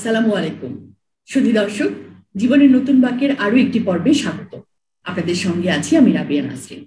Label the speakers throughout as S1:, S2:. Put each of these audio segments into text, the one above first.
S1: আসসালামু আলাইকুম সুধী দর্শক জীবনের নতুন বাক্যের আরো একটি পর্বে স্বাগত আপনাদের সঙ্গে আছি আমি রাবিয়া নাসরিন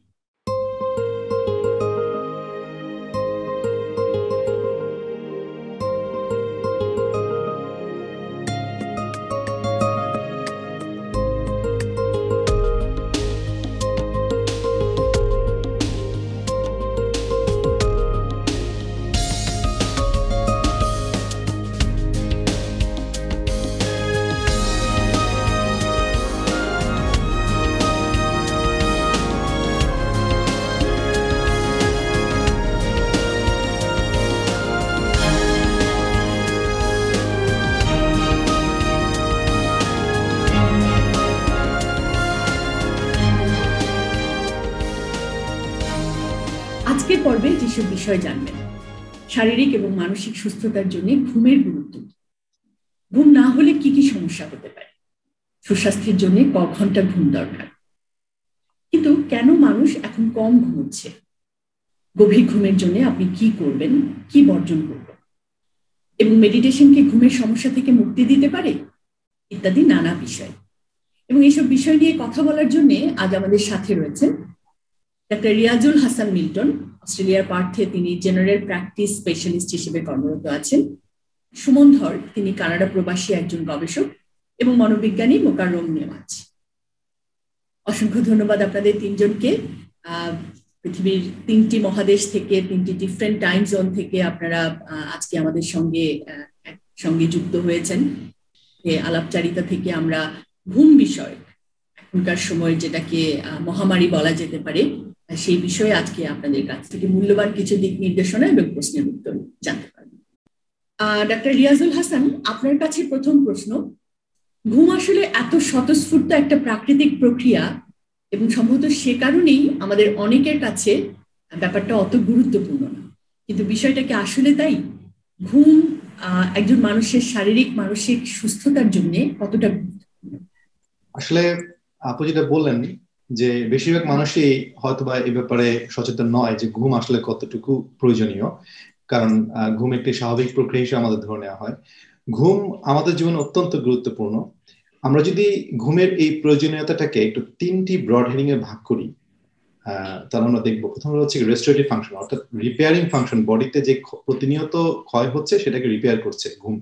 S1: কিছু বিষয় জানবেন শারীরিক এবং মানসিক সুস্থতার জন্য ঘুমের গুরুত্ব ঘুম না হলে কি কি সমস্যা হতে পারে সুস্বাস্থ্যের জন্য ক ঘন্টা ঘুম দরকার কিন্তু কেন মানুষ এখন কম ঘুমোচ্ছে গভীর ঘুমের জন্য আপনি কি করবেন কি বর্জন করবেন এবং মেডিটেশন কি ঘুমের সমস্যা থেকে মুক্তি দিতে পারে ইত্যাদি নানা বিষয় এবং এইসব বিষয় নিয়ে কথা বলার জন্য আজ আমাদের সাথে রয়েছেন ডাক্তার রিয়াজুল হাসান মিল্টন অস্ট্রেলিয়ার পার্থে তিনি জেনারেল প্র্যাকটিস স্পেশালিস্ট হিসেবে কর্মরত আছেন সুমন ধর তিনি কানাডা প্রবাসী একজন গবেষক এবং মনোবিজ্ঞানী মোকারম নেওয়াজ অসংখ্য ধন্যবাদ আপনাদের তিনজনকে পৃথিবীর তিনটি মহাদেশ থেকে তিনটি ডিফারেন্ট টাইম জোন থেকে আপনারা আজকে আমাদের সঙ্গে সঙ্গে যুক্ত হয়েছেন আলাপচারিতা থেকে আমরা ঘুম বিষয় এখনকার সময় যেটাকে মহামারী বলা যেতে পারে সেই বিষয়ে আজকে আপনাদের কাছ থেকে মূল্যবান কিছু দিক নির্দেশনা এবং প্রশ্নের উত্তর জানতে পারবেন ডাক্তার রিয়াজুল হাসান আপনার কাছে প্রথম প্রশ্ন ঘুম আসলে এত স্বতঃস্ফূর্ত একটা প্রাকৃতিক প্রক্রিয়া এবং সম্ভবত সে কারণেই আমাদের অনেকের কাছে ব্যাপারটা অত গুরুত্বপূর্ণ না কিন্তু বিষয়টা কি আসলে তাই ঘুম একজন মানুষের শারীরিক মানসিক সুস্থতার জন্য কতটা
S2: আসলে আপনি যেটা বললেন যে বেশিরভাগ মানুষই হয়তো বা এই ব্যাপারে সচেতন নয় যে ঘুম আসলে কতটুকু প্রয়োজনীয় কারণ ঘুম একটি স্বাভাবিক প্রক্রিয়া হিসেবে আমাদের ধরে নেওয়া হয় ঘুম আমাদের জীবনে অত্যন্ত গুরুত্বপূর্ণ আমরা যদি ঘুমের এই প্রয়োজনীয়তাটাকে একটু তিনটি ব্রড হেডিং এ ভাগ করি তাহলে আমরা দেখবো প্রথম হচ্ছে রেস্টোরেটিভ ফাংশন অর্থাৎ রিপেয়ারিং ফাংশন বডিতে যে প্রতিনিয়ত ক্ষয় হচ্ছে সেটাকে রিপেয়ার করছে ঘুম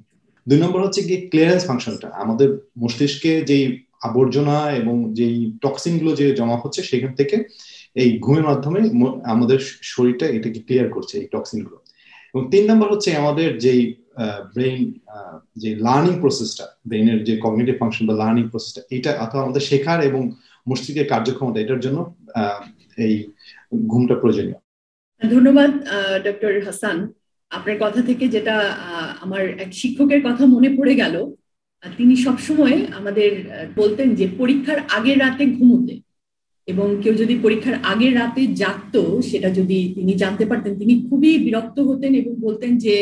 S2: দুই নম্বর হচ্ছে গিয়ে ক্লিয়ারেন্স ফাংশনটা আমাদের মস্তিষ্কে যেই আবর্জনা এবং যেই টক্সিন গুলো যে জমা হচ্ছে সেখান থেকে এই ঘুমের মাধ্যমে আমাদের শরীরটা এটাকে ক্লিয়ার করছে এই টক্সিন গুলো এবং তিন নম্বর হচ্ছে আমাদের যেই ব্রেইন যে লার্নিং প্রসেসটা ব্রেইনের যে কগনিটিভ ফাংশন বা লার্নিং প্রসেসটা এটা অথবা আমাদের শেখার এবং মস্তিষ্কের কার্যক্ষমতা এটার জন্য এই ঘুমটা প্রয়োজনীয়
S1: ধন্যবাদ ডক্টর হাসান আপনার কথা থেকে যেটা আমার এক শিক্ষকের কথা মনে পড়ে গেল তিনি সবসময় আমাদের বলতেন যে পরীক্ষার আগের রাতে ঘুমোতে এবং কেউ যদি পরীক্ষার আগের রাতে জাগত সেটা যদি তিনি জানতে পারতেন তিনি খুবই বিরক্ত হতেন এবং বলতেন যে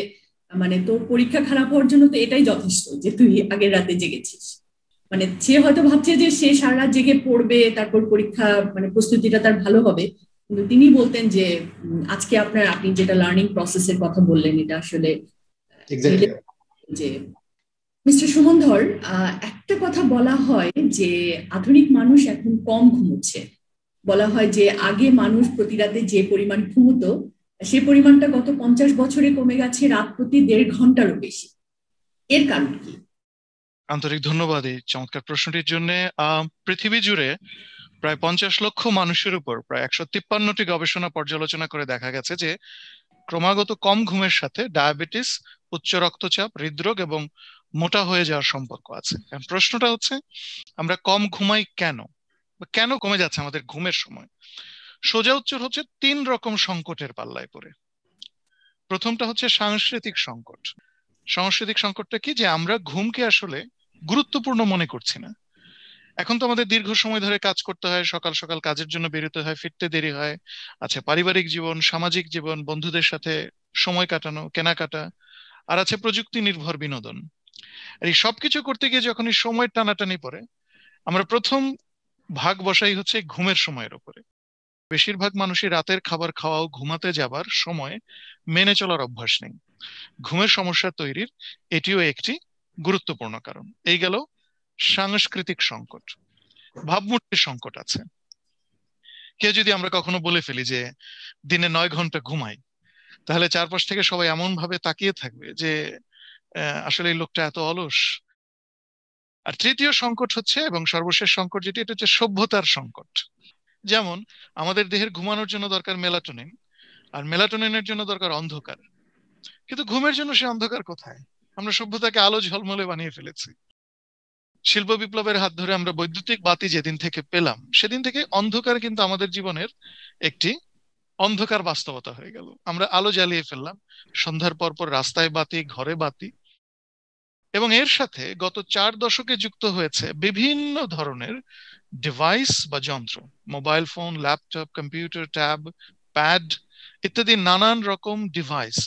S1: মানে তোর পরীক্ষা খারাপ হওয়ার জন্য তো এটাই যথেষ্ট যে তুই আগের রাতে জেগেছিস মানে সে হয়তো ভাবছে যে সে সারা রাত জেগে পড়বে তারপর পরীক্ষা মানে প্রস্তুতিটা তার ভালো হবে কিন্তু তিনি বলতেন যে আজকে আপনার আপনি যেটা লার্নিং প্রসেসের কথা বললেন এটা আসলে যে মিস্টার সুমনধর একটা কথা বলা হয় যে আধুনিক মানুষ এখন কম ঘুমোচ্ছে বলা হয় যে আগে মানুষ প্রতি রাতে যে পরিমাণ ঘুমতো সে পরিমাণটা গত পঞ্চাশ বছরে কমে গেছে রাত প্রতি দেড় ঘন্টারও বেশি এর কারণ কি
S3: আন্তরিক ধন্যবাদ এই চমৎকার প্রশ্নটির জন্য পৃথিবী জুড়ে প্রায় পঞ্চাশ লক্ষ মানুষের উপর প্রায় একশো তিপ্পান্নটি গবেষণা পর্যালোচনা করে দেখা গেছে যে ক্রমাগত কম ঘুমের সাথে ডায়াবেটিস উচ্চ রক্তচাপ হৃদরোগ এবং মোটা হয়ে যাওয়ার সম্পর্ক আছে প্রশ্নটা হচ্ছে আমরা কম ঘুমাই কেন কেন কমে যাচ্ছে আমাদের ঘুমের সময় সোজা উত্তর হচ্ছে তিন রকম সংকটের পাল্লায় পড়ে প্রথমটা হচ্ছে সাংস্কৃতিক সংকট সাংস্কৃতিক সংকটটা কি যে আমরা ঘুমকে আসলে গুরুত্বপূর্ণ মনে করছি না এখন তো আমাদের দীর্ঘ সময় ধরে কাজ করতে হয় সকাল সকাল কাজের জন্য বেরোতে হয় ফিরতে দেরি হয় আছে পারিবারিক জীবন সামাজিক জীবন বন্ধুদের সাথে সময় কাটানো কেনাকাটা আর আছে প্রযুক্তি নির্ভর বিনোদন আর এই সবকিছু করতে গিয়ে যখন এই সময়ের টানাটানি পড়ে আমরা প্রথম ভাগ বসাই হচ্ছে ঘুমের সময়ের উপরে বেশিরভাগ মানুষই রাতের খাবার খাওয়াও ঘুমাতে যাবার সময় মেনে চলার অভ্যাস নেই ঘুমের সমস্যা তৈরির এটিও একটি গুরুত্বপূর্ণ কারণ এই গেল সাংস্কৃতিক সংকট ভাবমূর্তির সংকট আছে কেউ যদি আমরা কখনো বলে ফেলি যে দিনে নয় ঘন্টা ঘুমাই তাহলে চারপাশ থেকে সবাই এমন ভাবে তাকিয়ে থাকবে যে আসলে এই লোকটা এত অলস আর তৃতীয় সংকট হচ্ছে এবং সর্বশেষ সংকট যেটি এটা হচ্ছে সভ্যতার সংকট যেমন আমাদের দেহের ঘুমানোর জন্য দরকার মেলাটোনিন আর মেলাটোনিনের জন্য দরকার অন্ধকার কিন্তু ঘুমের জন্য সে অন্ধকার কোথায় আমরা সভ্যতাকে আলো ঝলমলে বানিয়ে ফেলেছি শিল্প বিপ্লবের হাত ধরে আমরা বৈদ্যুতিক বাতি যেদিন থেকে পেলাম সেদিন থেকে অন্ধকার কিন্তু আমাদের জীবনের একটি অন্ধকার বাস্তবতা হয়ে গেল আমরা আলো জ্বালিয়ে ফেললাম সন্ধ্যার পর পর রাস্তায় বাতি ঘরে বাতি এবং এর সাথে গত চার দশকে যুক্ত হয়েছে বিভিন্ন ধরনের ডিভাইস বা যন্ত্র mobile phone laptop computer tab pad ইত্যাদি নানান রকম ডিভাইস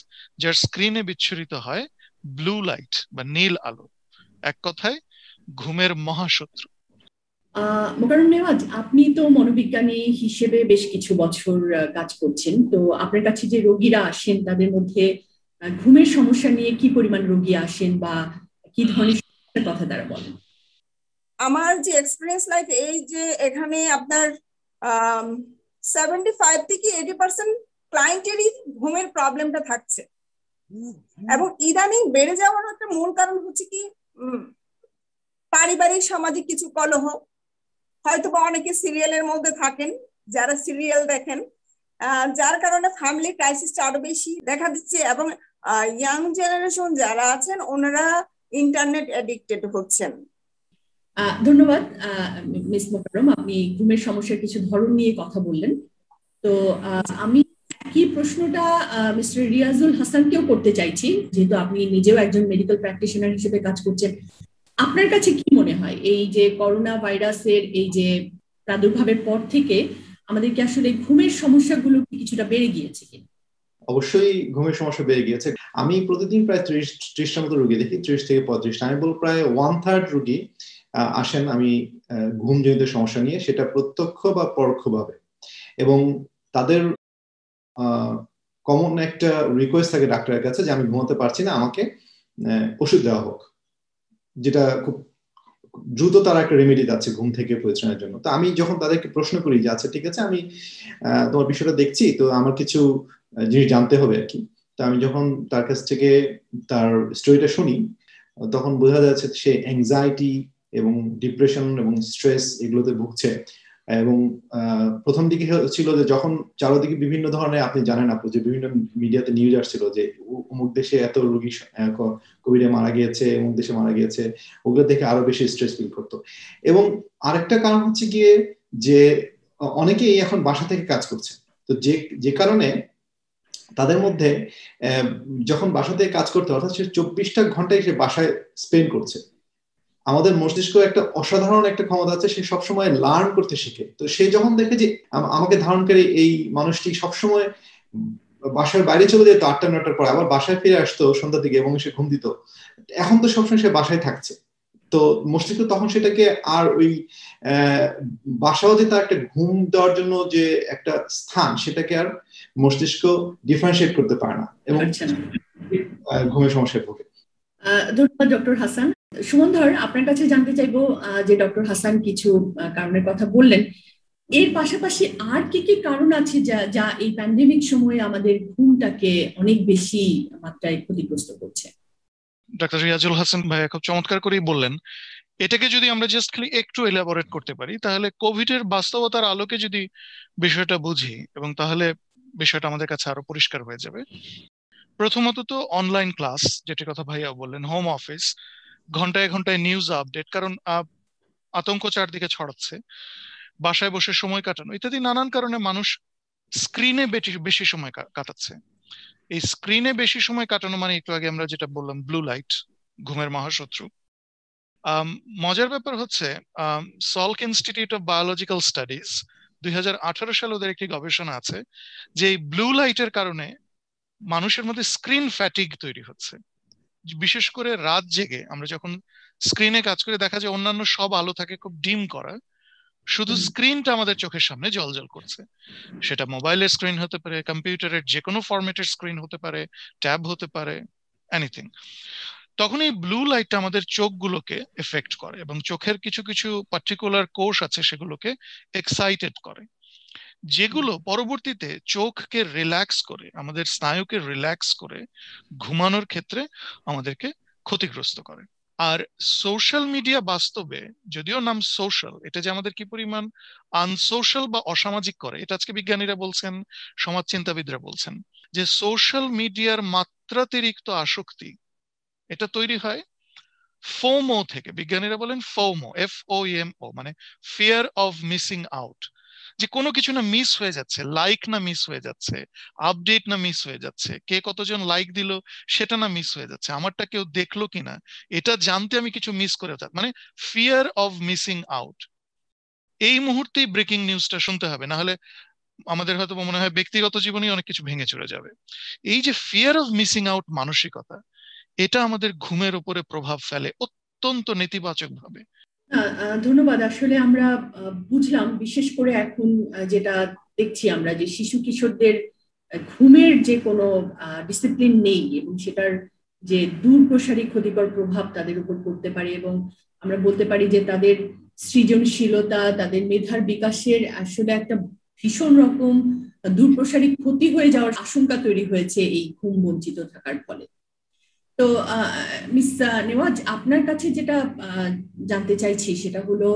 S3: যার স্ক্রিনে বিচ্ছুরিত হয় ব্লু লাইট বা নীল আলো এক কথায় ঘুমের মহাশত্রু
S1: মোকারম নেওয়াজ আপনি তো মনোবিজ্ঞানী হিসেবে বেশ কিছু বছর কাজ করছেন তো আপনার কাছে যে রোগীরা আসেন তাদের মধ্যে ঘুমের সমস্যা নিয়ে কি পরিমাণ রোগী আসেন বা কি ধরনের সমস্যার কথা তারা বলেন
S4: আমার যে এক্সপিরিয়েন্স লাইফ এই যে এখানে আপনার সেভেন্টি ফাইভ থেকে এইটি পার্সেন্ট ক্লায়েন্টেরই ঘুমের প্রবলেমটা থাকছে এবং ইদানিং বেড়ে যাওয়ার একটা মূল কারণ হচ্ছে কি পারিবারিক সামাজিক কিছু কলহ হয়তো বা অনেকে সিরিয়ালের মধ্যে থাকেন যারা সিরিয়াল দেখেন যার কারণে ফ্যামিলি ক্রাইসিসটা আরো বেশি দেখা দিচ্ছে এবং ইয়াং জেনারেশন যারা আছেন ওনারা ইন্টারনেট অ্যাডিক্টেড হচ্ছেন
S1: ধন্যবাদ মিস মোকারম আপনি ঘুমের সমস্যার কিছু ধরন নিয়ে কথা বললেন তো আমি কি প্রশ্নটা মিস্টার রিয়াজুল হাসানকেও করতে চাইছি যেহেতু আপনি নিজেও একজন মেডিকেল প্র্যাকটিশনার হিসেবে কাজ করছেন আপনার কাছে কি মনে হয় এই যে করোনা ভাইরাসের এই যে প্রাদুর্ভাবের পর থেকে আমাদের কি আসলে ঘুমের সমস্যাগুলো কি কিছুটা বেড়ে গিয়েছে কিনা
S2: অবশ্যই ঘুমের সমস্যা বেড়ে গিয়েছে আমি প্রতিদিন প্রায় ত্রিশ ত্রিশটা মতো রুগী দেখি ত্রিশ থেকে পঁয়ত্রিশটা আমি বলব প্রায় ওয়ান থার্ড রুগী আসেন আমি ঘুমজনিত সমস্যা নিয়ে সেটা প্রত্যক্ষ বা পরোক্ষভাবে এবং তাদের কমন একটা রিকোয়েস্ট থাকে ডাক্তারের কাছে যে আমি ঘুমাতে পারছি না আমাকে ওষুধ দেওয়া হোক যেটা খুব দ্রুত তারা একটা রেমেডি যাচ্ছে ঘুম থেকে পরিচালনার জন্য তো আমি যখন তাদেরকে প্রশ্ন করি যে আচ্ছা ঠিক আছে আমি তোমার বিষয়টা দেখছি তো আমার কিছু জিনিস জানতে হবে আর কি তো আমি যখন তার কাছ থেকে তার স্টোরিটা শুনি তখন বোঝা যাচ্ছে সে অ্যাংজাইটি এবং ডিপ্রেশন এবং স্ট্রেস এগুলোতে ভুগছে এবং প্রথম দিকে ছিল যে যখন চারোদিকে বিভিন্ন ধরনের আপনি জানেন আপু যে বিভিন্ন মিডিয়াতে নিউজ আসছিল যে অমুক দেশে এত রোগী কোভিডে মারা গিয়েছে অমুক দেশে মারা গিয়েছে ওগুলো দেখে আরো বেশি স্ট্রেস ফিল করতো এবং আরেকটা কারণ হচ্ছে গিয়ে যে অনেকেই এখন বাসা থেকে কাজ করছে তো যে যে কারণে তাদের মধ্যে যখন বাসা থেকে কাজ করতে অর্থাৎ সে চব্বিশটা ঘন্টায় সে বাসায় স্পেন্ড করছে আমাদের মস্তিষ্ক একটা অসাধারণ একটা ক্ষমতা আছে সে সবসময় লার্ন করতে শিখে তো সে যখন দেখে যে আমাকে ধারণকারী এই মানুষটি সবসময় বাসার বাইরে চলে যেত আটটা নটার পর আবার বাসায় ফিরে আসতো সন্ধ্যার দিকে এবং সে ঘুম দিত এখন তো সবসময় সে বাসায় থাকছে তো মস্তিষ্ক তখন সেটাকে আর ওই বাসাও যে তার একটা ঘুম দেওয়ার জন্য যে একটা স্থান সেটাকে আর মস্তিষ্ক ডিফারেন্সিয়েট করতে পারে না এবং আচ্ছা। ঘুমের সমস্যায় ভোগে
S1: ধন্যবাদ ডক্টর হাসান সুমনধর আপনার কাছে জানতে চাইবো যে ডক্টর হাসান কিছু কারণের কথা বললেন এর পাশাপাশি আর কি কি কারণ আছে যা যা এই প্যান্ডেমিক সময়ে আমাদের ঘুমটাকে অনেক বেশি মাত্রায় ক্ষতিগ্রস্ত করছে
S3: ডাক্তার রিয়াজুল হাসান ভাইয়া খুব চমৎকার করেই বললেন এটাকে যদি আমরা জাস্ট খালি একটু এলাবোরেট করতে পারি তাহলে কোভিড এর বাস্তবতার আলোকে যদি বিষয়টা বুঝি এবং তাহলে বিষয়টা আমাদের কাছে আরো পরিষ্কার হয়ে যাবে প্রথমত তো অনলাইন ক্লাস যেটি কথা ভাইয়া বললেন হোম অফিস ঘন্টায় ঘন্টায় নিউজ আপডেট কারণ আতঙ্ক চারদিকে ছড়াচ্ছে বাসায় বসে সময় কাটানো ইত্যাদি নানান কারণে মানুষ স্ক্রিনে বেশি সময় কাটাচ্ছে এই স্ক্রিনে বেশি সময় কাটানো মানে একটু আগে আমরা যেটা বললাম ব্লু লাইট ঘুমের মহাশত্রু মজার ব্যাপার হচ্ছে Salk Institute of Biological Studies দুই সালে ওদের একটি গবেষণা আছে যে এই ব্লু লাইটের কারণে মানুষের মধ্যে স্ক্রিন ফ্যাটিক তৈরি হচ্ছে বিশেষ করে রাত জেগে আমরা যখন স্ক্রিনে কাজ করে দেখা যায় অন্যান্য সব আলো থাকে খুব ডিম করা শুধু স্ক্রিনটা আমাদের চোখের সামনে জল করছে সেটা মোবাইলের স্ক্রিন হতে পারে কম্পিউটারের যে কোনো ফরম্যাটের স্ক্রিন হতে পারে ট্যাব হতে পারে এনিথিং তখন এই ব্লু লাইটটা আমাদের চোখগুলোকে এফেক্ট করে এবং চোখের কিছু কিছু পার্টিকুলার কোষ আছে সেগুলোকে এক্সাইটেড করে যেগুলো পরবর্তীতে চোখকে রিল্যাক্স করে আমাদের স্নায়ুকে রিল্যাক্স করে ঘুমানোর ক্ষেত্রে আমাদেরকে ক্ষতিগ্রস্ত করে আর সোশ্যাল মিডিয়া বাস্তবে যদিও নাম সোশ্যাল এটা যে আমাদের কি পরিমাণ আনসোশ্যাল বা অসামাজিক করে এটা আজকে বিজ্ঞানীরা বলছেন সমাজ চিন্তাবিদরা বলছেন যে সোশ্যাল মিডিয়ার মাত্রাতিরিক্ত আসক্তি এটা তৈরি হয় ফোমো থেকে বিজ্ঞানীরা বলেন FOMO F O M O মানে ফিয়ার অফ মিসিং আউট যে কোনো কিছু না মিস হয়ে যাচ্ছে লাইক না মিস হয়ে যাচ্ছে আপডেট না মিস হয়ে যাচ্ছে কে কতজন লাইক দিল সেটা না মিস হয়ে যাচ্ছে আমারটা কেউ দেখলো কিনা এটা জানতে আমি কিছু মিস করে মানে ফিয়ার অফ মিসিং আউট এই মুহূর্তেই ব্রেকিং নিউজটা শুনতে হবে না হলে আমাদের হয়তো মনে হয় ব্যক্তিগত জীবনে অনেক কিছু ভেঙে চলে যাবে এই যে ফিয়ার অফ মিসিং আউট মানসিকতা এটা আমাদের ঘুমের উপরে প্রভাব ফেলে অত্যন্ত নেতিবাচক ভাবে
S1: ধন্যবাদ আসলে আমরা বুঝলাম বিশেষ করে এখন যেটা দেখছি আমরা যে শিশু কিশোরদের ঘুমের যে কোনো ডিসিপ্লিন নেই এবং সেটার যে দূরপ্রসারী ক্ষতিকর প্রভাব তাদের উপর পড়তে পারে এবং আমরা বলতে পারি যে তাদের সৃজনশীলতা তাদের মেধার বিকাশের আসলে একটা ভীষণ রকম দূরপ্রসারী ক্ষতি হয়ে যাওয়ার আশঙ্কা তৈরি হয়েছে এই ঘুম বঞ্চিত থাকার ফলে তো মিস নেওয়াজ আপনার কাছে যেটা জানতে চাইছি সেটা হলো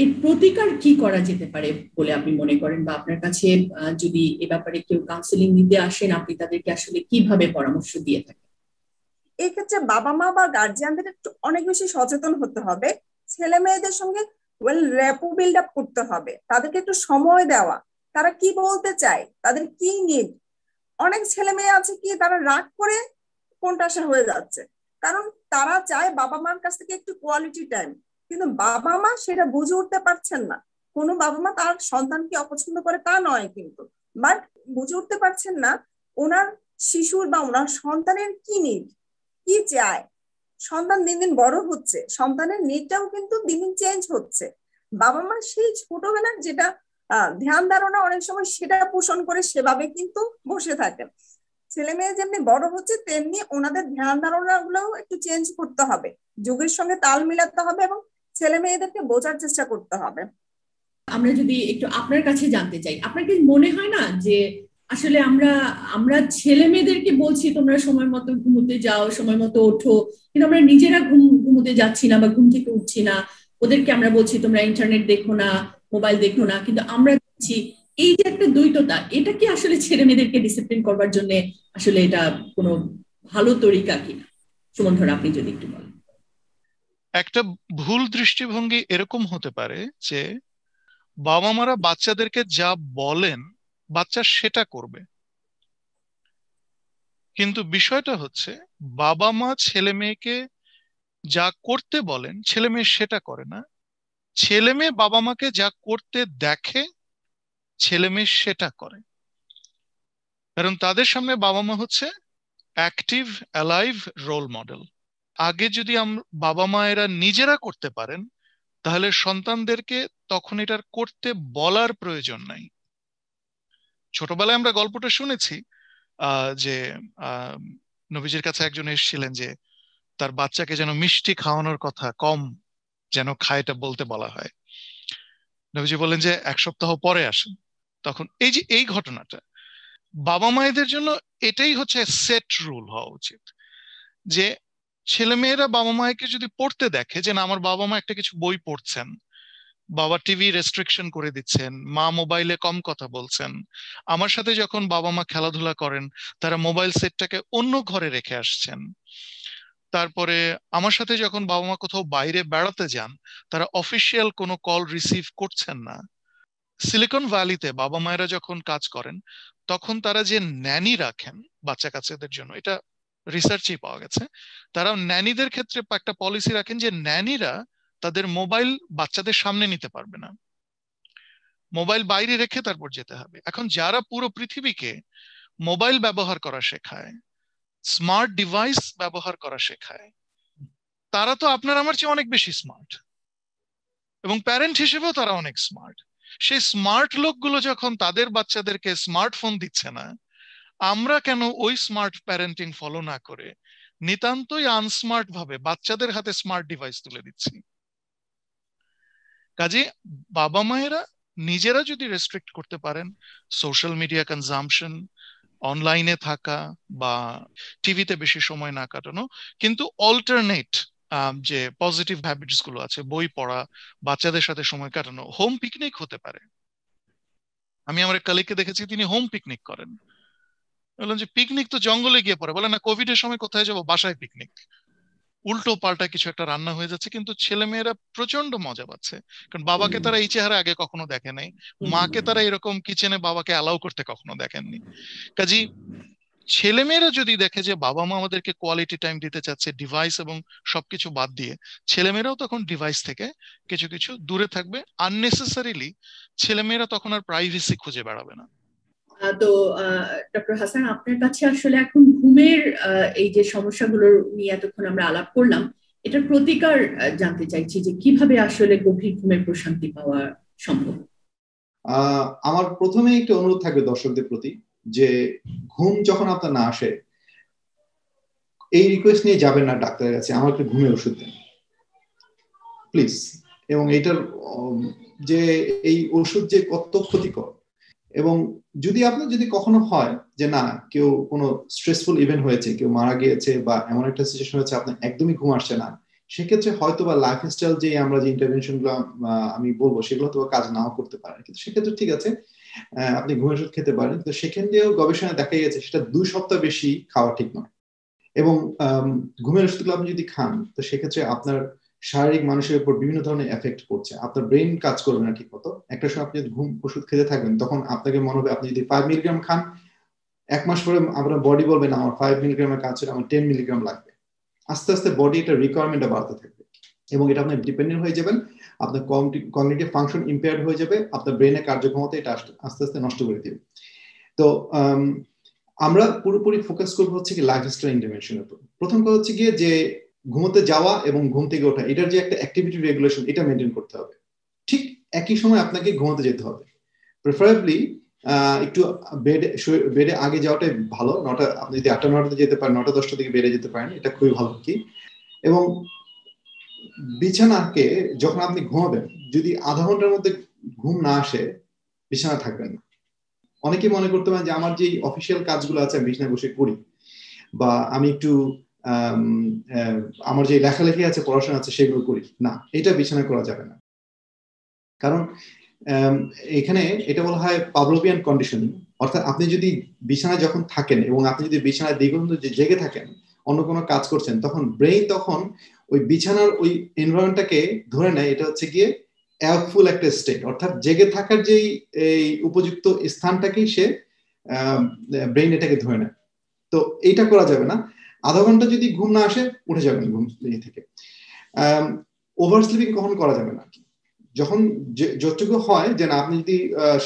S1: এর প্রতিকার কি করা যেতে পারে বলে আপনি মনে করেন বা আপনার কাছে যদি এ ব্যাপারে কেউ কাউন্সেলিং নিতে আসেন আপনি তাদেরকে আসলে কিভাবে পরামর্শ দিয়ে থাকেন এক্ষেত্রে বাবা মা বা গার্জিয়ানদের একটু অনেক বেশি সচেতন হতে হবে
S4: ছেলে মেয়েদের সঙ্গে ওয়েল র্যাপো বিল্ড আপ করতে হবে তাদেরকে একটু সময় দেওয়া তারা কি বলতে চায় তাদের কি নিড অনেক ছেলে মেয়ে আছে কি তারা রাগ করে কোনটা সে হয়ে যাচ্ছে কারণ তারা চায় বাবা মার কাছ থেকে একটু কোয়ালিটি টাইম কিন্তু বাবা মা সেটা বুঝে উঠতে পারছেন না কোন বাবা মা তার সন্তানকে অপছন্দ করে তা নয় কিন্তু বাট বুঝে উঠতে পারছেন না ওনার শিশুর বা ওনার সন্তানের কি নিড কি চায় সন্তান দিন দিন বড় হচ্ছে সন্তানের নিডটাও কিন্তু দিন দিন চেঞ্জ হচ্ছে বাবা মা সেই ছোটবেলার যেটা ধ্যান ধারণা অনেক সময় সেটা পোষণ করে সেভাবে কিন্তু বসে থাকেন ছেলে মেয়ে যেমনি বড় হচ্ছে তেমনি ওনাদের ধ্যান ধারণা গুলো একটু চেঞ্জ করতে হবে যুগের সঙ্গে তাল মিলাতে হবে
S1: এবং ছেলে মেয়েদেরকে বোঝার চেষ্টা করতে হবে আমরা যদি একটু আপনার কাছে জানতে চাই আপনার কি মনে হয় না যে আসলে আমরা আমরা ছেলে মেয়েদেরকে বলছি তোমরা সময় মতো ঘুমোতে যাও সময় মতো ওঠো কিন্তু আমরা নিজেরা ঘুম ঘুমোতে যাচ্ছি না বা ঘুম থেকে উঠছি না ওদেরকে আমরা বলছি তোমরা ইন্টারনেট দেখো না মোবাইল দেখো না কিন্তু আমরা এই যে একটা দ্বৈততা এটা কি আসলে ছেলে মেয়েদেরকে ডিসিপ্লিন করবার জন্য আসলে এটা কোনো ভালো তরিকা কিনা সুমন ধর আপনি যদি একটু বলেন একটা
S3: ভুল দৃষ্টিভঙ্গি এরকম হতে পারে যে বাবা মারা বাচ্চাদেরকে যা বলেন বাচ্চা সেটা করবে কিন্তু বিষয়টা হচ্ছে বাবা মা ছেলে মেয়েকে যা করতে বলেন ছেলে মেয়ে সেটা করে না ছেলে মেয়ে বাবা মাকে যা করতে দেখে ছেলে মেয়ে সেটা করে কারণ তাদের সামনে বাবা মা হচ্ছে অ্যাক্টিভ অ্যালাইভ রোল মডেল আগে যদি বাবা মায়েরা নিজেরা করতে পারেন তাহলে সন্তানদেরকে তখন এটার করতে বলার প্রয়োজন নাই ছোটবেলায় আমরা গল্পটা শুনেছি যে নবীজির কাছে একজন এসেছিলেন যে তার বাচ্চাকে যেন মিষ্টি খাওয়ানোর কথা কম যেন খায়টা বলতে বলা হয় নবীজি বলেন যে এক সপ্তাহ পরে আসেন তখন এই যে এই ঘটনাটা বাবা মায়েদের জন্য এটাই হচ্ছে সেট রুল হওয়া উচিত যে ছেলে মেয়েরা বাবা মাকে যদি পড়তে দেখে যে না আমার বাবা মা একটা কিছু বই পড়ছেন বাবা টিভি রেস্ট্রিকশন করে দিচ্ছেন মা মোবাইলে কম কথা বলছেন আমার সাথে যখন বাবা মা খেলাধুলা করেন তারা মোবাইল সেটটাকে অন্য ঘরে রেখে আসছেন তারপরে আমার সাথে যখন বাবা মা কোথাও বাইরে বেড়াতে যান তারা অফিসিয়াল কোনো কল রিসিভ করছেন না সিলিকন ভ্যালিতে বাবা মায়েরা যখন কাজ করেন তখন তারা যে ন্যানি রাখেন বাচ্চা কাচ্চাদের জন্য এটা রিসার্চেই পাওয়া গেছে তারা ন্যানিদের ক্ষেত্রে একটা পলিসি রাখেন যে ন্যানিরা তাদের মোবাইল বাচ্চাদের সামনে নিতে পারবে না মোবাইল বাইরে রেখে তারপর যেতে হবে এখন যারা পুরো পৃথিবীকে মোবাইল ব্যবহার করা শেখায় স্মার্ট ডিভাইস ব্যবহার করা শেখায় তারা তো আপনার আমার চেয়ে অনেক বেশি স্মার্ট এবং প্যারেন্ট হিসেবেও তারা অনেক স্মার্ট সেই স্মার্ট লোকগুলো যখন তাদের বাচ্চাদেরকে স্মার্টফোন দিচ্ছে না আমরা কেন ওই স্মার্ট প্যারেন্টিং ফলো না করে নিতান্তই আনস্মার্ট ভাবে বাচ্চাদের হাতে স্মার্ট ডিভাইস তুলে দিচ্ছি কাজে বাবা মায়েরা নিজেরা যদি রেস্ট্রিক্ট করতে পারেন সোশ্যাল মিডিয়া কনজামশন অনলাইনে থাকা বা টিভিতে বেশি সময় না কাটানো কিন্তু অল্টারনেট যে পজিটিভ হ্যাবিটস গুলো আছে বই পড়া বাচ্চাদের সাথে সময় কাটানো হোম পিকনিক হতে পারে আমি আমার কালিককে দেখেছি তিনি হোম পিকনিক করেন বললাম যে পিকনিক তো জঙ্গলে গিয়ে পড়ে বলে না কোভিড এর সময় কোথায় যাবো বাসায় পিকনিক উল্টো পাল্টা কিছু একটা রান্না হয়ে যাচ্ছে কিন্তু ছেলে মেয়েরা প্রচন্ড মজা পাচ্ছে কারণ বাবাকে তারা এই চেহারা আগে কখনো দেখে নাই মাকে তারা এরকম কিচেনে বাবাকে অ্যালাউ করতে কখনো দেখেননি কাজী ছেলেমেয়েরা যদি দেখে যে বাবা মা আমাদেরকে কোয়ালিটি টাইম দিতে চাচ্ছে ডিভাইস এবং সবকিছু বাদ দিয়ে ছেলেমেয়েরাও তখন ডিভাইস থেকে কিছু কিছু দূরে থাকবে আননেসেসারিলি ছেলেমেয়েরা তখন আর প্রাইভেসি খুঁজে বেড়াবে না
S1: তো ডক্টর হাসান আপনার কাছে আসলে এখন ঘুমের এই যে সমস্যাগুলো নিয়ে এতক্ষণ আমরা আলাপ করলাম এটার প্রতিকার জানতে চাইছি যে কিভাবে আসলে গভীর ঘুমের প্রশান্তি পাওয়া সম্ভব
S2: আমার প্রথমে একটি অনুরোধ থাকবে দর্শকদের প্রতি যে ঘুম যখন আপনার না আসে এই রিকোয়েস্ট নিয়ে যাবেন না ডাক্তারের কাছে আমার একটু ঘুমের ওষুধ দেন প্লিজ এবং এইটার যে এই ওষুধ যে কত ক্ষতিকর এবং যদি আপনার যদি কখনো হয় যে না কেউ কোনো স্ট্রেসফুল ইভেন্ট হয়েছে কেউ মারা গিয়েছে বা এমন একটা সিচুয়েশন হয়েছে আপনার একদমই ঘুম আসছে না সেক্ষেত্রে হয়তো বা লাইফ স্টাইল যে আমরা যে ইন্টারভেনশন গুলো আমি বলবো সেগুলো তো কাজ নাও করতে পারে কিন্তু সেক্ষেত্রে ঠিক আছে আপনি ঘুমের ওষুধ খেতে পারেন তো সেখান দিয়েও গবেষণা দেখা গেছে সেটা দুই সপ্তাহ বেশি খাওয়া ঠিক নয় এবং ঘুমের ওষুধগুলো আপনি যদি খান তো সেক্ষেত্রে আপনার শারীরিক মানুষের উপর বিভিন্ন ধরনের এফেক্ট করছে আপনার ব্রেন কাজ করবে না ঠিক মতো একটা সময় আপনি ঘুম ওষুধ খেতে থাকবেন তখন আপনাকে মনে হবে আপনি যদি ফাইভ মিলিগ্রাম খান এক মাস পরে আপনার বডি বলবে না আমার ফাইভ মিলিগ্রামের কাজ আমার টেন মিলিগ্রাম লাগবে আস্তে আস্তে বডি এটা রিকোয়ারমেন্টটা বাড়তে থাকবে এবং এটা আপনার ডিপেন্ডেন্ট হয়ে যাবেন আপনার কগনিটিভ ফাংশন ইম্পেয়ার হয়ে যাবে আপনার ব্রেনের কার্যক্ষমতা এটা আস্তে আস্তে নষ্ট করে দেবে তো আমরা পুরোপুরি ফোকাস করবো হচ্ছে কি লাইফস্টাইল ইন্টারভেনশনের উপর প্রথম কথা হচ্ছে গিয়ে যে ঘুমোতে যাওয়া এবং ঘুম থেকে ওঠা এটার যে একটা অ্যাক্টিভিটি রেগুলেশন এটা মেনটেন করতে হবে ঠিক একই সময় আপনাকে ঘুমোতে যেতে হবে প্রেফারেবলি একটু বেড বেডে আগে যাওয়াটাই ভালো নটা আপনি যদি আটটা নটাতে যেতে পারেন নটা দশটা থেকে বেডে যেতে পারেন এটা খুবই ভালো কি এবং বিছানাকে যখন আপনি ঘুমাবেন যদি আধা ঘন্টার মধ্যে ঘুম না আসে বিছানা থাকবেন না অনেকে মনে করতে পারেন যে আমার যে অফিসিয়াল কাজগুলো আছে আমি বিছানায় বসে করি বা আমি একটু আমার যে লেখালেখি আছে পড়াশোনা আছে সেগুলো করি না এটা বিছানা করা যাবে না কারণ এখানে এটা বলা হয় পাবলোপিয়ান কন্ডিশন অর্থাৎ আপনি যদি বিছানায় যখন থাকেন এবং আপনি যদি বিছানায় দীর্ঘ যে জেগে থাকেন অন্য কোনো কাজ করছেন তখন ব্রেইন তখন ওই বিছানার ওই এনভায়রনটাকে ধরে নেয় এটা হচ্ছে গিয়ে অ্যাপফুল একটা স্টেট অর্থাৎ জেগে থাকার যেই এই উপযুক্ত স্থানটাকেই সে ব্রেইন এটাকে ধরে নেয় তো এইটা করা যাবে না আধা ঘন্টা যদি ঘুম না আসে উঠে যাবেন ঘুম থেকে ওভার স্লিপিং কখন করা যাবে না যখন যতটুকু হয় যে না আপনি যদি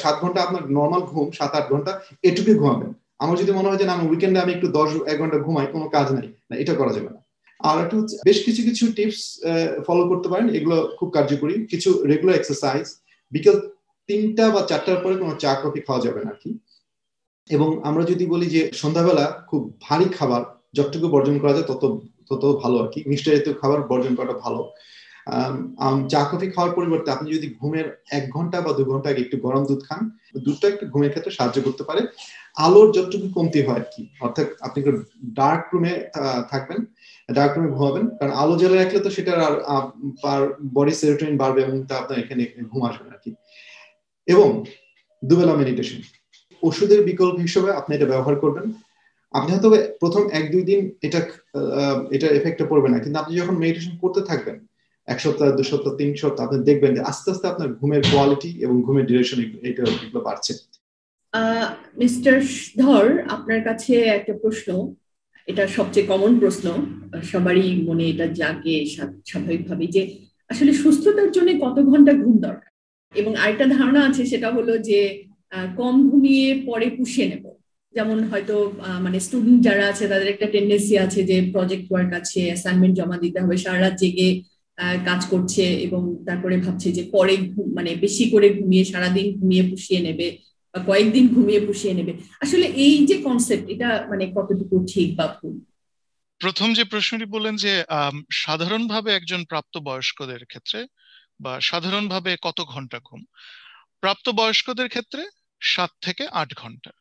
S2: সাত ঘন্টা আপনার নর্মাল ঘুম সাত আট ঘন্টা এটুকু ঘুমাবেন আমার যদি মনে হয় যে না উইকেন্ডে আমি একটু দশ এক ঘন্টা ঘুমাই কোনো কাজ নাই না এটা করা যাবে না আর একটা হচ্ছে বেশ কিছু কিছু টিপস ফলো করতে পারেন এগুলো খুব কার্যকরী কিছু রেগুলার এক্সারসাইজ বিকেল তিনটা বা চারটার পরে কোনো চা কফি খাওয়া যাবে না কি এবং আমরা যদি বলি যে সন্ধ্যাবেলা খুব ভারী খাবার যতটুকু বর্জন করা যায় তত তত ভালো আর কি মিষ্টি জাতীয় খাবার বর্জন করাটা ভালো চা কফি খাওয়ার পরিবর্তে আপনি যদি ঘুমের এক ঘন্টা বা দু ঘন্টা আগে একটু গরম দুধ খান দুধটা একটু ঘুমের ক্ষেত্রে সাহায্য করতে পারে আলোর যতটুকু কমতি হয় আর কি অর্থাৎ আপনি ডার্ক রুমে থাকবেন ডার্ক রুমে ঘুমাবেন কারণ আলো জ্বালা রাখলে তো সেটার আর বডি সেরোটোনিন বাড়বে এবং তা আপনার এখানে ঘুম আসবে না কি এবং দুবেলা মেডিটেশন ওষুধের বিকল্প হিসেবে আপনি এটা ব্যবহার করবেন আপনি হয়তো প্রথম এক দুই দিন এটা এটা এফেক্টটা পড়বে না কিন্তু আপনি যখন মেডিটেশন করতে থাকবেন এক সপ্তাহ দু সপ্তাহ তিন সপ্তাহ আপনি দেখবেন যে আস্তে আস্তে আপনার ঘুমের কোয়ালিটি এবং ঘুমের ডিউরেশন এটা এগুলো বাড়ছে
S1: মিস্টার ধর আপনার কাছে একটা প্রশ্ন এটা সবচেয়ে কমন প্রশ্ন সবারই মনে এটা জাগে স্বাভাবিকভাবে যে আসলে সুস্থতার জন্য কত ঘন্টা ঘুম দরকার এবং আরেকটা ধারণা আছে সেটা হলো যে কম ঘুমিয়ে পরে পুষিয়ে নেব যেমন হয়তো মানে স্টুডেন্ট যারা আছে তাদের একটা টেন্ডেন্সি আছে যে প্রজেক্ট ওয়ার্ক আছে অ্যাসাইনমেন্ট জমা দিতে হবে সারা রাত জেগে কাজ করছে এবং তারপরে ভাবছে যে পরে মানে বেশি করে ঘুমিয়ে সারাদিন ঘুমিয়ে পুষিয়ে নেবে বা কয়েকদিন ঘুমিয়ে পুষিয়ে নেবে আসলে এই যে কনসেপ্ট এটা মানে কতটুকু ঠিক বা ভুল
S3: প্রথম যে প্রশ্নটি বললেন যে সাধারণভাবে একজন প্রাপ্তবয়স্কদের ক্ষেত্রে বা সাধারণভাবে কত ঘন্টা ঘুম প্রাপ্তবয়স্কদের ক্ষেত্রে সাত থেকে আট ঘন্টা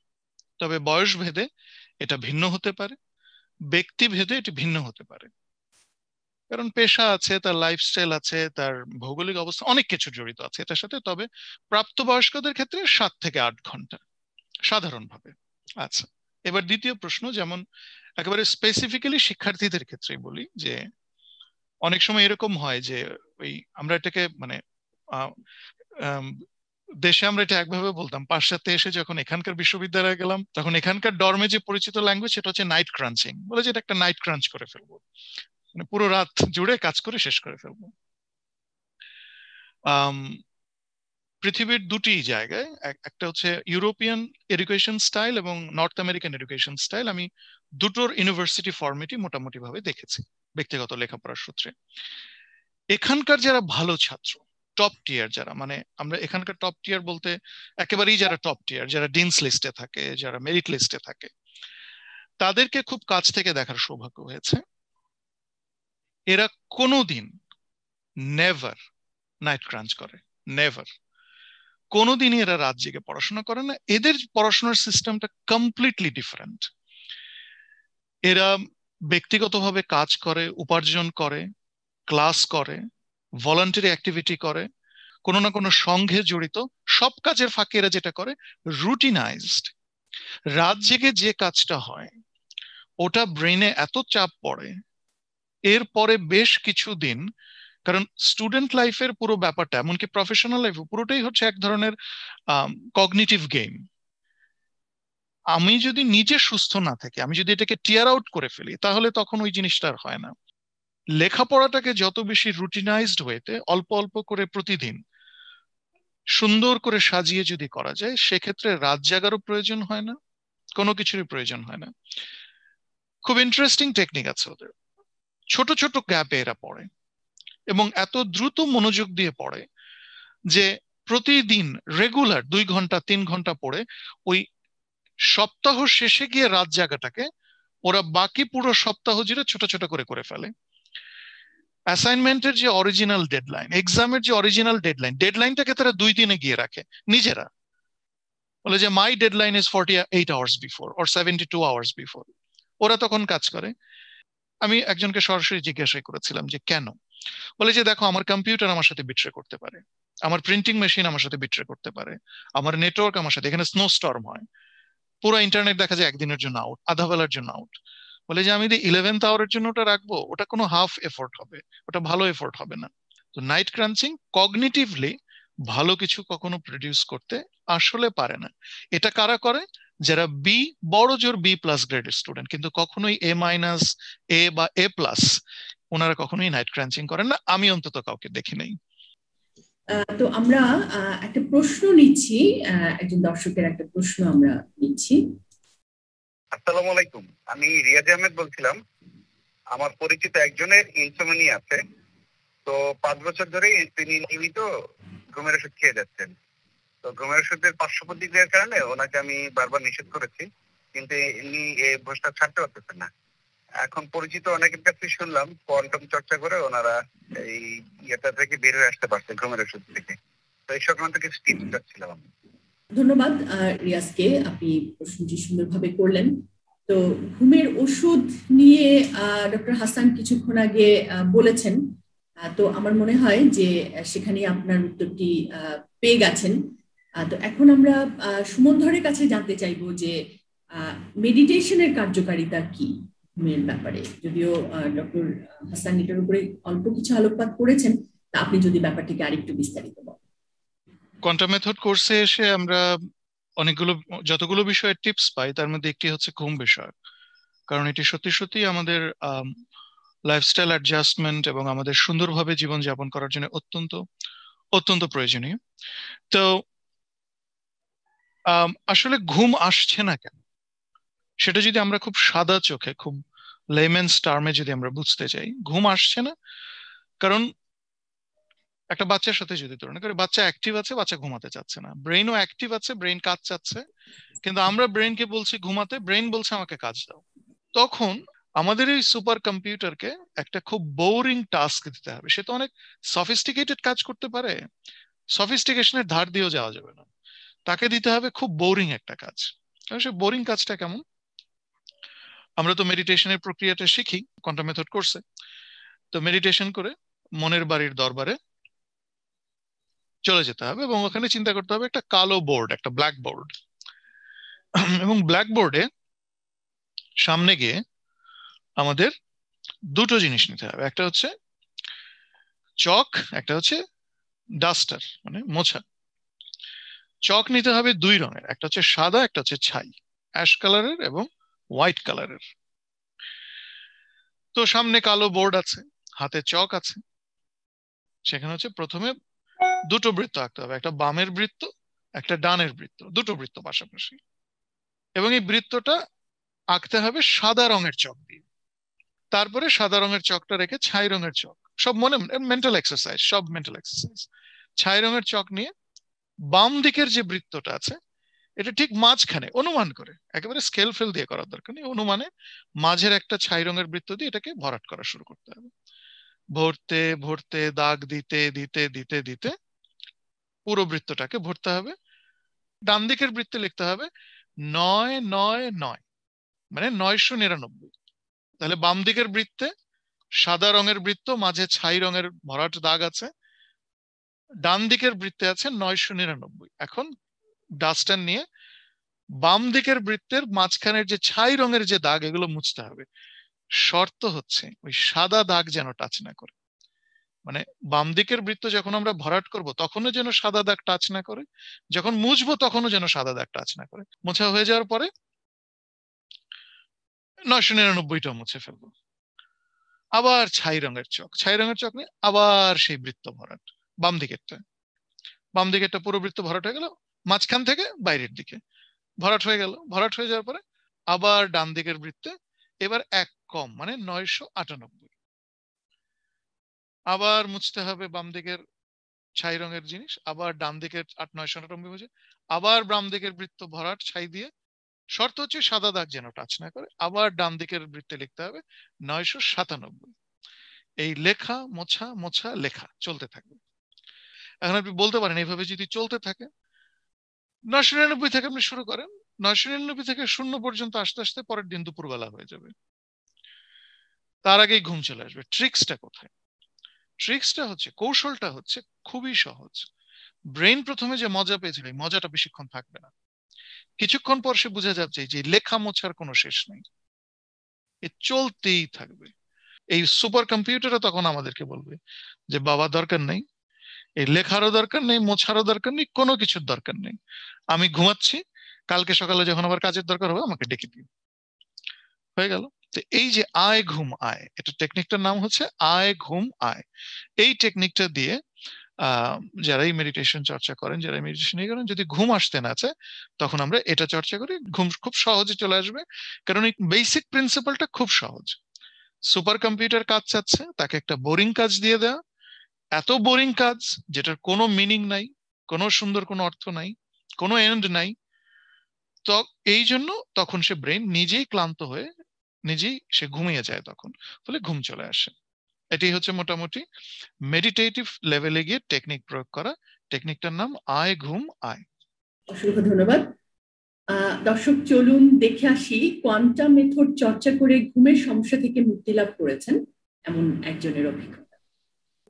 S3: তবে বয়স ভেদে এটা ভিন্ন হতে পারে ব্যক্তি ভেদে এটি ভিন্ন হতে পারে কারণ পেশা আছে তার লাইফস্টাইল আছে তার ভৌগোলিক অবস্থা অনেক কিছু জড়িত আছে এটার সাথে তবে প্রাপ্তবয়স্কদের ক্ষেত্রে সাত থেকে আট ঘন্টা সাধারণভাবে আচ্ছা এবার দ্বিতীয় প্রশ্ন যেমন একেবারে স্পেসিফিক্যালি শিক্ষার্থীদের ক্ষেত্রেই বলি যে অনেক সময় এরকম হয় যে ওই আমরা এটাকে মানে দেশে আমরা এটা একভাবে বলতাম পাশ্চাত্যে এসে যখন এখানকার বিশ্ববিদ্যালয়ে গেলাম তখন এখানকার ডর্মে যে পরিচিত ল্যাঙ্গুয়েজ সেটা হচ্ছে নাইট ক্রাঞ্চিং বলে যে এটা একটা নাইট ক্রাঞ্চ করে ফেলবো মানে পুরো রাত জুড়ে কাজ করে শেষ করে ফেলব পৃথিবীর দুটি জায়গায় একটা হচ্ছে ইউরোপিয়ান এডুকেশন স্টাইল এবং নর্থ আমেরিকান এডুকেশন স্টাইল আমি দুটোর ইউনিভার্সিটি ফর্মেটই মোটামুটি ভাবে দেখেছি ব্যক্তিগত লেখাপড়ার সূত্রে এখানকার যারা ভালো ছাত্র টপ টিয়ার যারা মানে আমরা এখানকার টপ টিয়ার বলতে একেবারেই যারা টপ টিয়ার যারা ডিনস লিস্টে থাকে যারা মেরিট লিস্টে থাকে তাদেরকে খুব কাছ থেকে দেখার সৌভাগ্য হয়েছে এরা কোনোদিন নেভার নাইট ক্রাঞ্চ করে নেভার কোনোদিনই এরা রাত জেগে পড়াশোনা করে না এদের পড়াশোনার সিস্টেমটা কমপ্লিটলি ডিফারেন্ট এরা ব্যক্তিগতভাবে কাজ করে উপার্জন করে ক্লাস করে ভলান্টারি অ্যাক্টিভিটি করে কোনো না কোনো সঙ্ঘে জড়িত সব কাজের ফাঁকে এরা যেটা করে রুটিনাইজড রাত জেগে যে কাজটা হয় ওটা ব্রেনে এত চাপ পড়ে এরপরে বেশ কিছুদিন কারণ স্টুডেন্ট লাইফের পুরো ব্যাপারটা এমনকি প্রফেশনাল লাইফ পুরোটাই হচ্ছে এক ধরনের কগনিটিভ গেম আমি যদি নিজে সুস্থ না থাকি আমি যদি এটাকে টিয়ার আউট করে ফেলি তাহলে তখন ওই জিনিসটা আর হয় না লেখাপড়াটাকে যত বেশি রুটিনাইজড হয়েতে অল্প অল্প করে প্রতিদিন সুন্দর করে সাজিয়ে যদি করা যায় সেক্ষেত্রে রাত জাগারও প্রয়োজন হয় না কোনো কিছুরই প্রয়োজন হয় না খুব ইন্টারেস্টিং টেকনিক আছে ওদের ছোট ছোট গ্যাপে এরা পড়ে এবং এত দ্রুত মনোযোগ দিয়ে পড়ে যে প্রতিদিন রেগুলার দুই ঘন্টা তিন ঘন্টা পড়ে ওই সপ্তাহ শেষে গিয়ে রাত জায়গাটাকে ওরা বাকি পুরো সপ্তাহ জুড়ে ছোট ছোট করে করে ফেলে অ্যাসাইনমেন্টের যে অরিজিনাল ডেডলাইন এক্সামের যে অরিজিনাল ডেডলাইন ডেডলাইনটাকে তারা দুই দিনে গিয়ে রাখে নিজেরা বলে যে my deadline is forty eight hours before or seventy two hours before ওরা তখন কাজ করে আমি একজনকে সরাসরি জিজ্ঞাসা করেছিলাম যে কেন বলে যে দেখো আমার কম্পিউটার আমার সাথে বিট্রে করতে পারে আমার প্রিন্টিং মেশিন আমার সাথে বিট্রে করতে পারে আমার নেটওয়ার্ক আমার সাথে এখানে স্নো স্টর্ম হয় পুরো ইন্টারনেট দেখা যায় একদিনের জন্য আউট আধা বেলার জন্য আউট বলে যে আমি যদি ইলেভেন্থ আওয়ারের জন্য ওটা রাখবো ওটা কোনো হাফ এফোর্ট হবে ওটা ভালো এফোর্ট হবে না তো নাইট ক্রাঞ্চিং কগনিটিভলি ভালো কিছু কখনো প্রডিউস করতে আসলে পারে না এটা কারা করে যারা বি বড় জোর বি প্লাস গ্রেডের স্টুডেন্ট কিন্তু কখনোই এ মাইনাস এ বা এ প্লাস ওনারা কখনোই নাইট ক্রাঞ্চিং করেন না আমি অন্তত কাউকে দেখি নাই
S1: তো আমরা একটা প্রশ্ন নিচ্ছি একজন দর্শকের একটা প্রশ্ন আমরা নিচ্ছি
S4: আসসালামু আলাইকুম আমি রিয়াজ আহমেদ বলছিলাম আমার পরিচিত একজনের ইনসোমনি আছে তো পাঁচ বছর ধরে তিনি নিয়মিত ঘুমের ওষুধ খেয়ে যাচ্ছেন তো ঘুমের ওষুধের পার্শ্ব প্রতিক্রিয়ার কারণে ওনাকে আমি বারবার নিষেধ করেছি কিন্তু ইনি এই অভ্যাসটা ছাড়তে পারতেছেন না এখন পরিচিত অনেকের কাছে শুনলাম কোয়ান্টাম চর্চা করে ওনারা এই ইয়েটা থেকে বের হয়ে আসতে পারছে ঘুমের ওষুধ থেকে তো এই সংক্রান্ত কিছু টিপস চাচ্ছিলাম আমি
S1: ধন্যবাদ রিয়াজকে আপনি প্রশ্নটি সুন্দরভাবে করলেন তো ঘুমের ওষুধ নিয়ে ডক্টর হাসান কিছুক্ষণ আগে বলেছেন তো আমার মনে হয় যে সেখানে আপনার উত্তরটি পেয়ে গেছেন তো এখন আমরা সুমন্ধরের কাছে জানতে চাইবো যে মেডিটেশনের কার্যকারিতা কি ঘুমের ব্যাপারে যদিও ডক্টর হাসান এটার উপরে অল্প কিছু আলোকপাত করেছেন তা আপনি যদি ব্যাপারটিকে আরেকটু বিস্তারিত বলেন
S3: কোয়ান্টাম মেথড কোর্সে এসে আমরা অনেকগুলো যতগুলো বিষয়ের টিপস পাই তার মধ্যে একটি হচ্ছে ঘুম বিষয়ক কারণ এটি সত্যি সত্যি আমাদের লাইফস্টাইল অ্যাডজাস্টমেন্ট এবং আমাদের সুন্দরভাবে জীবনযাপন করার জন্য অত্যন্ত অত্যন্ত প্রয়োজনীয় তো আসলে ঘুম আসছে না কেন সেটা যদি আমরা খুব সাদা চোখে খুব লেমেন্স টার্মে যদি আমরা বুঝতে চাই ঘুম আসছে না কারণ একটা বাচ্চার সাথে যদি তুলনা করি বাচ্চা অ্যাক্টিভ আছে বাচ্চা ঘুমাতে চাচ্ছে না ব্রেনও অ্যাক্টিভ আছে ব্রেন কাজ চাচ্ছে কিন্তু আমরা ব্রেনকে বলছি ঘুমাতে ব্রেন বলছে আমাকে কাজ দাও তখন আমাদের এই সুপার কম্পিউটারকে একটা খুব বোরিং টাস্ক দিতে হবে সে তো অনেক সফিস্টিকেটেড কাজ করতে পারে সফিস্টিকেশনের ধার দিয়েও যাওয়া যাবে না তাকে দিতে হবে খুব বোরিং একটা কাজ সে বোরিং কাজটা কেমন আমরা তো মেডিটেশনের প্রক্রিয়াটা শিখি কোয়ান্টাম মেথড করছে তো মেডিটেশন করে মনের বাড়ির দরবারে চলে যেতে হবে এবং ওখানে চিন্তা করতে হবে একটা কালো বোর্ড একটা ব্ল্যাক বোর্ড এবং ব্ল্যাক বোর্ডে সামনে গিয়ে আমাদের দুটো জিনিস নিতে হবে একটা হচ্ছে চক একটা হচ্ছে ডাস্টার মানে মোছা চক নিতে হবে দুই রঙের একটা হচ্ছে সাদা একটা হচ্ছে ছাই অ্যাশ কালারের এবং হোয়াইট কালারের তো সামনে কালো বোর্ড আছে হাতে চক আছে সেখানে হচ্ছে প্রথমে দুটো বৃত্ত আঁকতে হবে একটা বামের বৃত্ত একটা ডানের বৃত্ত দুটো বৃত্ত পাশাপাশি এবং এই বৃত্তটা আঁকতে হবে সাদা রঙের চক দিয়ে তারপরে সাদা রঙের চকটা রেখে ছাই রঙের চক সব মনে মেন্টাল এক্সারসাইজ সব মেন্টাল এক্সারসাইজ ছাই রঙের চক নিয়ে বাম দিকের যে বৃত্তটা আছে এটা ঠিক মাঝখানে অনুমান করে একেবারে স্কেল ফেল দিয়ে করার দরকার নেই অনুমানে মাঝের একটা ছাই রঙের বৃত্ত দিয়ে এটাকে ভরাট করা শুরু করতে হবে ভরতে ভরতে দাগ দিতে দিতে দিতে দিতে পুরো বৃত্তটাকে ভরতে হবে ডান দিকের বৃত্তে লিখতে হবে নয় নয় নয় মানে নয়শো নিরানব্বই তাহলে বাম দিকের বৃত্তে সাদা রঙের বৃত্ত মাঝে ছাই রঙের ভরাট দাগ আছে ডান দিকের বৃত্তে আছে নয়শো নিরানব্বই এখন ডাস্টার নিয়ে বাম দিকের বৃত্তের মাঝখানের যে ছাই রঙের যে দাগ এগুলো মুছতে হবে শর্ত হচ্ছে ওই সাদা দাগ যেন টাচ না করে মানে বাম দিকের বৃত্ত যখন আমরা ভরাট করব তখনও যেন সাদা দাগ টাচ না করে যখন মুছবো তখনও যেন সাদা দাগ টাচ না করে মোছা হয়ে যাওয়ার পরে নয়শো নিরানব্বইটা মুছে ফেলবো আবার ছাই রঙের চক ছাই রঙের চক নিয়ে আবার সেই বৃত্ত ভরাট বাম দিকেরটা বাম দিকেরটা পুরো বৃত্ত ভরাট হয়ে গেল মাঝখান থেকে বাইরের দিকে ভরাট হয়ে গেল ভরাট হয়ে যাওয়ার পরে আবার ডান দিকের বৃত্তে এবার এক কম মানে নয়শো আটানব্বই আবার মুছতে হবে বাম দিকের ছাই রঙের জিনিস আবার ডান দিকের আট নয়শো আটানব্বই বুঝে আবার বাম দিকের বৃত্ত ভরাট ছাই দিয়ে শর্ত হচ্ছে সাদা দাগ যেন টাচ না করে আবার ডান দিকের বৃত্তে লিখতে হবে নয়শো সাতানব্বই এই লেখা মোছা মোছা লেখা চলতে থাকবে এখন আপনি বলতে পারেন এইভাবে যদি চলতে থাকে নয়শো নিরানব্বই থেকে আপনি শুরু করেন নয়শো নিরানব্বই থেকে শূন্য পর্যন্ত আস্তে আস্তে পরের দিন দুপুরবেলা হয়ে যাবে তার আগেই ঘুম চলে আসবে ট্রিক্সটা কোথায় ট্রিক্সটা হচ্ছে কৌশলটা হচ্ছে খুবই সহজ ব্রেন প্রথমে যে মজা পেয়েছিল মজাটা বেশিক্ষণ থাকবে না কিছুক্ষণ পর সে বুঝে যাচ্ছে যে লেখা মোছার কোনো শেষ নেই এ চলতেই থাকবে এই সুপার কম্পিউটারও তখন আমাদেরকে বলবে যে বাবা দরকার নেই এই লেখারও দরকার নেই মোছারও দরকার নেই কোনো কিছুর দরকার নেই আমি ঘুমাচ্ছি কালকে সকালে যখন আমার কাজের দরকার হবে আমাকে ডেকে দিন হয়ে গেল তো এই যে আয় ঘুম আয় এটা টেকনিকটার নাম হচ্ছে আয় ঘুম আয় এই টেকনিকটা দিয়ে যারাই মেডিটেশন চর্চা করেন যারা মেডিটেশন ইয়ে করেন যদি ঘুম আসতে না আছে তখন আমরা এটা চর্চা করি ঘুম খুব সহজে চলে আসবে কারণ এই বেসিক প্রিন্সিপালটা খুব সহজ সুপার কম্পিউটার কাজ চাচ্ছে তাকে একটা বোরিং কাজ দিয়ে দেওয়া এত বোরিং কাজ যেটার কোনো মিনিং নাই কোনো সুন্দর কোনো অর্থ নাই কোনো এন্ড নাই তো এই জন্য তখন সে ব্রেন নিজেই ক্লান্ত হয়ে নিজেই সে ঘুমিয়ে যায় তখন ফলে ঘুম চলে আসে এটি হচ্ছে মোটামুটি মেডিটেটিভ লেভেলে গিয়ে টেকনিক প্রয়োগ করা টেকনিকটার নাম আয় ঘুম আয়
S1: অসংখ্য ধন্যবাদ দর্শক চলুন দেখে আসি কোয়ান্টাম মেথড চর্চা করে ঘুমের সমস্যা থেকে মুক্তি লাভ করেছেন এমন একজনের অভিজ্ঞতা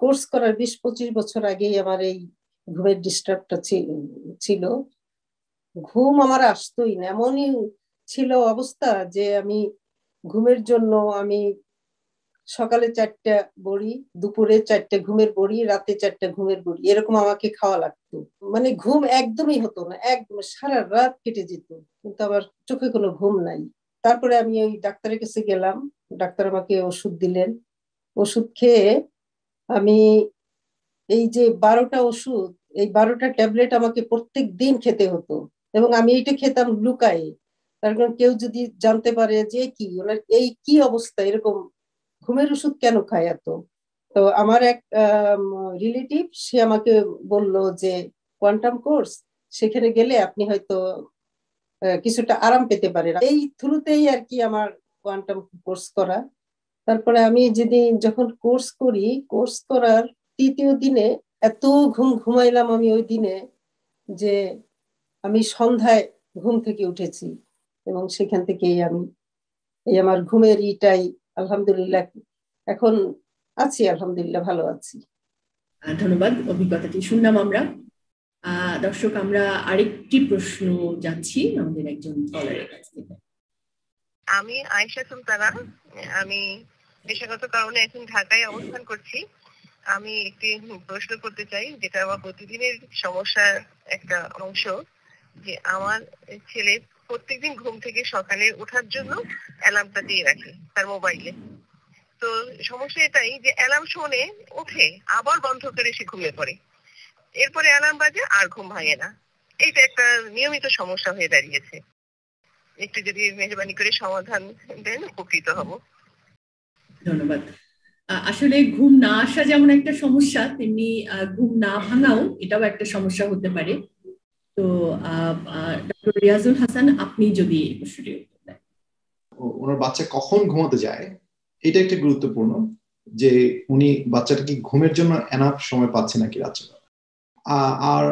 S1: কোর্স করার বিশ পঁচিশ বছর
S5: আগেই আমার এই ঘুমের ডিস্টার্বটা ছিল ঘুম আমার আসতোই না এমনই ছিল অবস্থা যে আমি ঘুমের জন্য আমি সকালে চারটা বড়ি দুপুরে চারটে ঘুমের বড়ি রাতে চারটা ঘুমের বড়ি এরকম আমাকে খাওয়া লাগতো মানে ঘুম একদমই হতো না একদম সারা রাত কেটে যেত কিন্তু আবার চোখে কোনো ঘুম নাই তারপরে আমি ওই ডাক্তারের কাছে গেলাম ডাক্তার আমাকে ওষুধ দিলেন ওষুধ খেয়ে আমি এই যে বারোটা ওষুধ এই বারোটা ট্যাবলেট আমাকে প্রত্যেক দিন খেতে হতো এবং আমি এইটা খেতাম লুকায়ে তার কারণ কেউ যদি জানতে পারে যে কি ওনার এই কি অবস্থা এরকম ঘুমের ওষুধ কেন খায় এত তো আমার এক রিলেটিভ সে আমাকে বলল যে কোয়ান্টাম কোর্স সেখানে গেলে আপনি হয়তো কিছুটা আরাম পেতে পারেন এই থ্রুতেই আর কি আমার কোয়ান্টাম কোর্স করা তারপরে আমি যেদিন যখন কোর্স করি কোর্স করার তৃতীয় দিনে এত ঘুম ঘুমাইলাম আমি ওই দিনে যে আমি সন্ধ্যায় ঘুম থেকে উঠেছি এবং সেখান থেকেই আমি এই আমার ঘুমের ইটাই আলহামদুলিল্লাহ এখন আছি আলহামদুলিল্লাহ ভালো আছি
S1: ধন্যবাদ অভিজ্ঞতাটি শুনলাম আমরা দর্শক আমরা আরেকটি প্রশ্ন যাচ্ছি আমাদের একজন কাছ থেকে
S4: আমি আয়েশা সুলতানা আমি পেশাগত কারণে এখন ঢাকায় অবস্থান করছি আমি একটি প্রশ্ন করতে চাই যেটা আমার প্রতিদিনের সমস্যার একটা অংশ যে আমার ছেলে প্রত্যেকদিন ঘুম থেকে সকালে ওঠার জন্য অ্যালার্মটা দিয়ে রাখে তার মোবাইলে তো সমস্যা এটাই যে অ্যালার্ম শোনে ওঠে আবার বন্ধ করে সে ঘুমিয়ে পড়ে এরপরে অ্যালার্ম বাজে আর ঘুম ভাঙে না এইটা একটা নিয়মিত সমস্যা হয়ে দাঁড়িয়েছে
S1: একটু যদি মেহরবানি করে সমাধান দেন উপকৃত হব ধন্যবাদ আসলে ঘুম না আসা যেমন একটা সমস্যা তেমনি ঘুম না ভাঙাও এটাও একটা সমস্যা হতে পারে তো ডক্টর রিয়াজুল হাসান আপনি যদি এই প্রশ্নটি
S2: ওনার বাচ্চা কখন ঘুমাতে যায় এটা একটা গুরুত্বপূর্ণ যে উনি বাচ্চাটা কি ঘুমের জন্য এনাফ সময় পাচ্ছে নাকি রাত্রেবেলা আর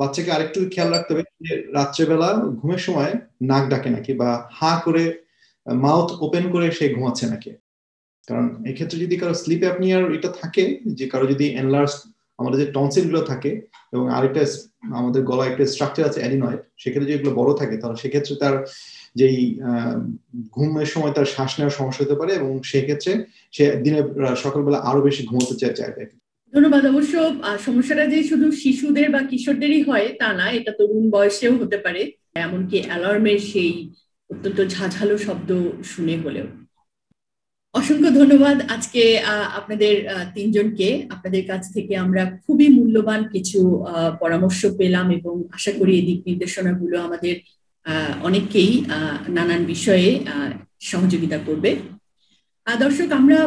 S2: বাচ্চাকে আরেকটু খেয়াল রাখতে হবে যে রাত্রেবেলা ঘুমের সময় নাক ডাকে নাকি বা হা করে মাউথ ওপেন করে সে ঘুমাচ্ছে নাকি কারণ এক্ষেত্রে যদি কারো স্লিপে আপনি আর এটা থাকে যে কারো যদি এনলার্জ আমাদের যে টনসিল গুলো থাকে এবং আরেকটা আমাদের গলা একটা স্ট্রাকচার আছে অ্যাডিনয়েড সেক্ষেত্রে যেগুলো বড় থাকে তাহলে সেক্ষেত্রে তার যেই ঘুমের সময় তার শ্বাস নেওয়ার সমস্যা হতে পারে এবং সেক্ষেত্রে সে দিনে সকালবেলা আরো বেশি ঘুমোতে চায় চাইবে
S1: ধন্যবাদ অবশ্য সমস্যাটা যে শুধু শিশুদের বা কিশোরদেরই হয় তা না এটা তরুণ বয়সেও হতে পারে এমনকি অ্যালার্মের সেই অত্যন্ত ঝাঝালো শব্দ শুনে হলেও অসংখ্য ধন্যবাদ আজকে আপনাদের তিনজনকে আপনাদের কাছ থেকে আমরা খুবই মূল্যবান কিছু পরামর্শ পেলাম এবং আশা করি এই দিক নির্দেশনাগুলো আমাদের অনেককেই নানান বিষয়ে সহযোগিতা করবে দর্শক আমরা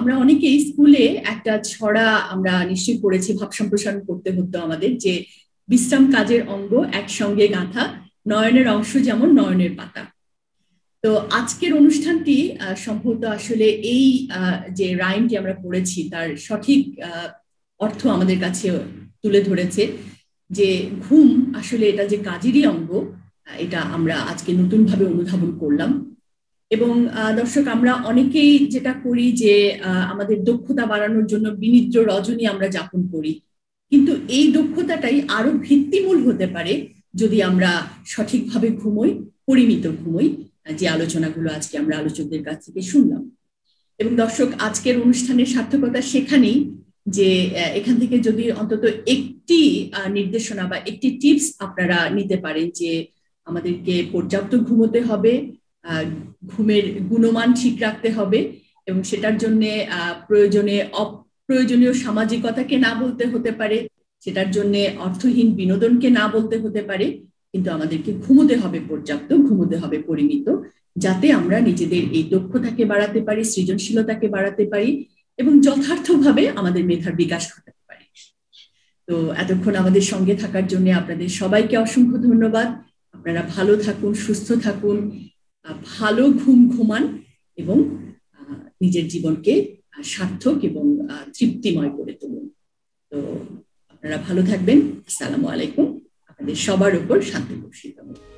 S1: আমরা অনেকেই স্কুলে একটা ছড়া আমরা নিশ্চয় করেছি ভাব সম্প্রসারণ করতে হতো আমাদের যে বিশ্রাম কাজের অঙ্গ একসঙ্গে গাঁথা নয়নের অংশ যেমন নয়নের পাতা তো আজকের অনুষ্ঠানটি সম্ভবত আসলে এই যে রাইমটি আমরা পড়েছি তার সঠিক অর্থ আমাদের কাছে তুলে ধরেছে যে ঘুম আসলে এটা যে কাজেরই অঙ্গ এটা আমরা আজকে নতুনভাবে অনুধাবন করলাম এবং দর্শক আমরা অনেকেই যেটা করি যে আমাদের দক্ষতা বাড়ানোর জন্য বিনিদ্র রজনী আমরা যাপন করি কিন্তু এই দক্ষতাটাই আরো ভিত্তিমূল হতে পারে যদি আমরা সঠিকভাবে ঘুমোই পরিমিত ঘুমোই যে আলোচনাগুলো আজকে আমরা আলোচকদের কাছ থেকে শুনলাম এবং দর্শক আজকের অনুষ্ঠানের সার্থকতা সেখানেই যে এখান থেকে যদি অন্তত একটি নির্দেশনা বা একটি টিপস আপনারা নিতে পারেন যে আমাদেরকে পর্যাপ্ত ঘুমোতে হবে ঘুমের গুণমান ঠিক রাখতে হবে এবং সেটার জন্য প্রয়োজনে অপ্রয়োজনীয় সামাজিকতাকে না বলতে হতে পারে সেটার জন্য অর্থহীন বিনোদনকে না বলতে হতে পারে কিন্তু আমাদেরকে ঘুমোতে হবে পর্যাপ্ত ঘুমোতে হবে পরিমিত যাতে আমরা নিজেদের এই দক্ষতাকে বাড়াতে পারি সৃজনশীলতাকে বাড়াতে পারি এবং যথার্থভাবে আমাদের মেধার বিকাশ ঘটাতে পারি তো এতক্ষণ আমাদের সঙ্গে থাকার জন্য আপনাদের সবাইকে অসংখ্য ধন্যবাদ আপনারা ভালো থাকুন সুস্থ থাকুন ভালো ঘুম ঘুমান এবং নিজের জীবনকে সার্থক এবং তৃপ্তিময় করে তুলুন তো আপনারা ভালো থাকবেন আসসালামু আলাইকুম আমাদের সবার উপর শান্তি বর্ষিত হোক